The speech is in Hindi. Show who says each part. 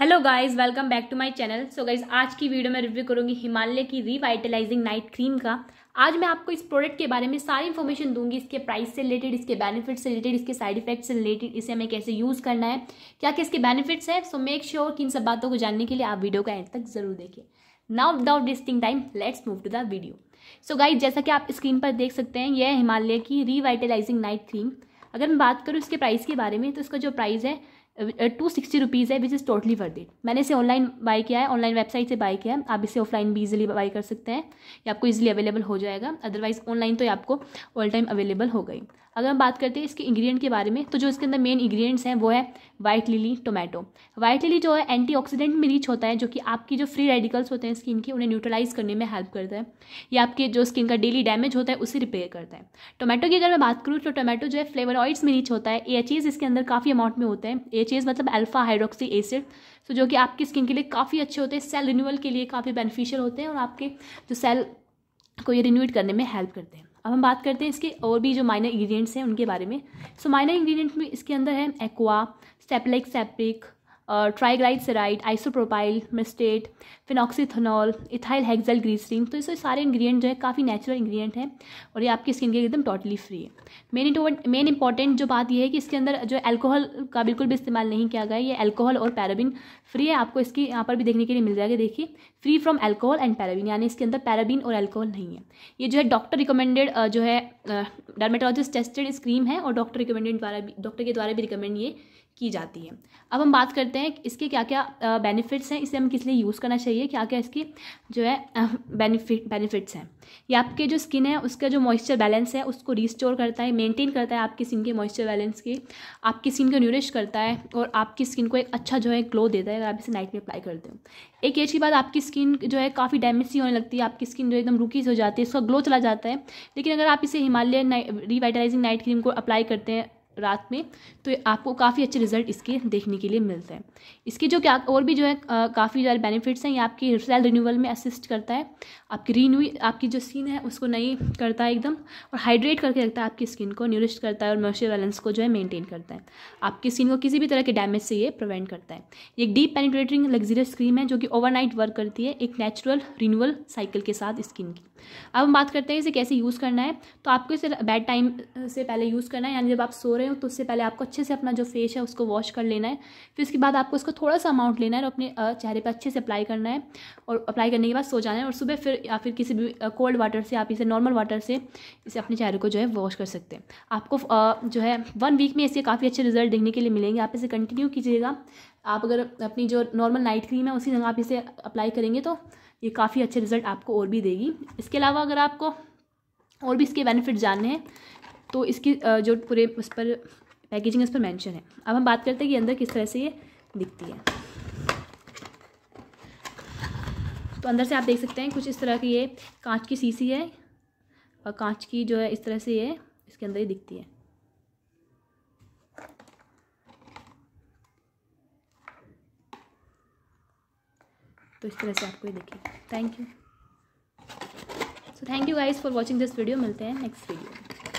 Speaker 1: hello guys welcome back to my channel so guys आज की वीडियो में रिव्यू करूंगी हिमालय की रिवाइटलाइजिंग नाइट क्रीम का आज मैं आपको इस प्रोडक्ट के बारे में सारी इन्फॉर्मेशन दूंगी इसके प्राइस से रिलेटेड इसके बेनिफिट्स से रिलेटेड इसके साइड इफेक्ट से रिलेटेड इसे हमें कैसे यूज़ करना है क्या क्या इसके बेनिफिट्स है सो मेक श्योर कि इन सब बातों को जानने के लिए आप वीडियो का एंड तक जरूर देखिए now without wasting time let's move to the video so guys जैसा कि आप स्क्रीन पर देख सकते हैं यह हिमालय की रिवाइटलाइजिंग नाइट क्रीम अगर मैं बात करूँ इसके प्राइस के बारे में तो इसका जो प्राइस है टू सिक्सटी रुपीज़ है which is totally worth it मैंने इसे ऑनलाइन बाय किया है ऑनलाइन वेबसाइट से बाय किया है आप इसे ऑफलाइन भी इजीली बाय कर सकते हैं या आपको इजीली अवेलेबल हो जाएगा अदरवाइज ऑनलाइन तो ये आपको ऑल टाइम अवेलेबल हो गई अगर हम बात करते हैं इसके इंग्रेडिएंट के बारे में तो जो इसके अंदर मेन इंग्रेडिएंट्स हैं वो है white lily tomato white lily जो है एंटीऑक्सीडेंट में रिच होता है जो कि आपकी जो फ्री रेडिकल्स होते हैं स्किन के उन्हें न्यूट्रलाइज करने में हेल्प करता है या आपके जो स्किन का डेली डैमेज होता है उसे रिपेयर करता है टोमेटो की अगर मैं बात करूँ तो टोमेटो जो है फ्लेवर ऑइड्स में रिच होता है ए इसके अंदर काफ़ी अमाउंट में होते हैं ए मतलब अल्फा हाइड्रोक्सी एसिड सो जो कि आपकी स्किन के लिए काफ़ी अच्छे होते हैं सेल रिन्यूअल के लिए काफ़ी बेनिफिशियल होते हैं और आपके जो सेल को ये रिन्यूट करने में हेल्प करते हैं अब हम बात करते हैं इसके और भी जो माइनर इंग्रेडिएंट्स हैं उनके बारे में सो माइनर इंग्रेडिएंट्स में इसके अंदर है aqua caprylic capric triglyceride isopropyl myristate phenoxyethanol ethylhexylglycerin तो ये सारे इंग्रेडिएंट जो है काफ़ी नेचुरल इंग्रेडिएंट हैं और ये आपकी स्किन के एकदम टोटली फ्री है मेन मेन इंपॉर्टेंट जो बात यह है कि इसके अंदर जो एल्कोहल का बिल्कुल भी इस्तेमाल नहीं किया गया ये एल्कोहल और पैराबिन फ्री है आपको इसकी यहाँ पर भी देखने के लिए मिल जाएगा देखिए free from alcohol and paraben यानी इसके अंदर पैराबिन और एल्कोहल नहीं है ये जो है डॉक्टर रिकमेंडेड जो है डर्मेटोलॉजिस्ट टेस्टेड इस क्रीम है और डॉक्टर रिकमेंडेड द्वारा भी डॉक्टर के द्वारा भी रिकमेंड ये की जाती है अब हम बात करते हैं इसके क्या क्या बेनिफिट्स हैं इसे हम किस लिए यूज़ करना चाहिए क्या क्या इसकी जो है बेनिफिट बेनिफिट्स हैं ये आपके जो स्किन है उसका जो मॉइस्चर बैलेंस है उसको रिस्टोर करता है मेंटेन करता है आपकी स्किन के मॉइस्चर बैलेंस की आपकी स्किन को न्यूरिश करता है और आपकी स्किन को एक अच्छा जो है ग्लो देता है अगर आप इसे नाइट में अप्लाई करते हो एक एज की बात आपकी स्किन जो है काफ़ी डैमेज सी होने लगती है आपकी स्किन जो एकदम रुकी हो जाती है इसका ग्लो चला जाता है लेकिन अगर आप इसे हिमालय रिवाइटलाइजिंग नाइट क्रीम को अप्लाई करते हैं रात में तो आपको काफ़ी अच्छे रिजल्ट इसके देखने के लिए मिलते हैं इसके जो क्या और भी जो है काफ़ी ज़्यादा बेनिफिट्स हैं ये आपकी सेल रिन्यूअल में असिस्ट करता है आपकी रीन्यू आपकी जो स्किन है उसको नई करता है एकदम और हाइड्रेट करके रखता है आपकी स्किन को न्यूरिश करता है और मॉइस्चर बैलेंस को जो है मेनटेन करता है आपकी स्किन को किसी भी तरह के डैमेज से ये प्रिवेंट करता है ये एक डीप पेनिट्रेटिंग लग्जरियस क्रीम है जो कि ओवरनाइट वर्क करती है एक नेचुरल रिन्यूअल साइकिल के साथ स्किन की अब हम बात करते हैं इसे कैसे यूज़ करना है तो आपको इसे बेड टाइम से पहले यूज़ करना है यानी जब आप सो रहे रहे हो तो उससे पहले आपको अच्छे से अपना जो फेस है उसको वॉश कर लेना है फिर उसके बाद आपको इसको थोड़ा सा अमाउंट लेना है और अपने चेहरे पर अच्छे से अप्लाई करना है और अप्लाई करने के बाद सो जाना है और सुबह फिर या फिर किसी भी कोल्ड वाटर से आप इसे नॉर्मल वाटर से इसे अपने चेहरे को जो है वॉश कर सकते हैं आपको जो है वन वीक में इसके काफ़ी अच्छे रिजल्ट देखने के लिए मिलेंगे आप इसे कंटिन्यू कीजिएगा आप अगर अपनी जो नॉर्मल नाइट क्रीम है उसी जगह आप इसे अप्लाई करेंगे तो ये काफ़ी अच्छे रिजल्ट आपको और भी देगी इसके अलावा अगर आपको और भी इसके बेनिफिट जानने हैं तो इसकी जो पूरे उस पर पैकेजिंग इस पर मैंशन है अब हम बात करते हैं कि अंदर किस तरह से ये दिखती है तो अंदर से आप देख सकते हैं कुछ इस तरह की ये कांच की सीसी है और कांच की जो है इस तरह से ये इसके अंदर ही दिखती है तो इस तरह से आपको ये देखिए thank you so thank you guys for watching this video मिलते हैं नेक्स्ट वीडियो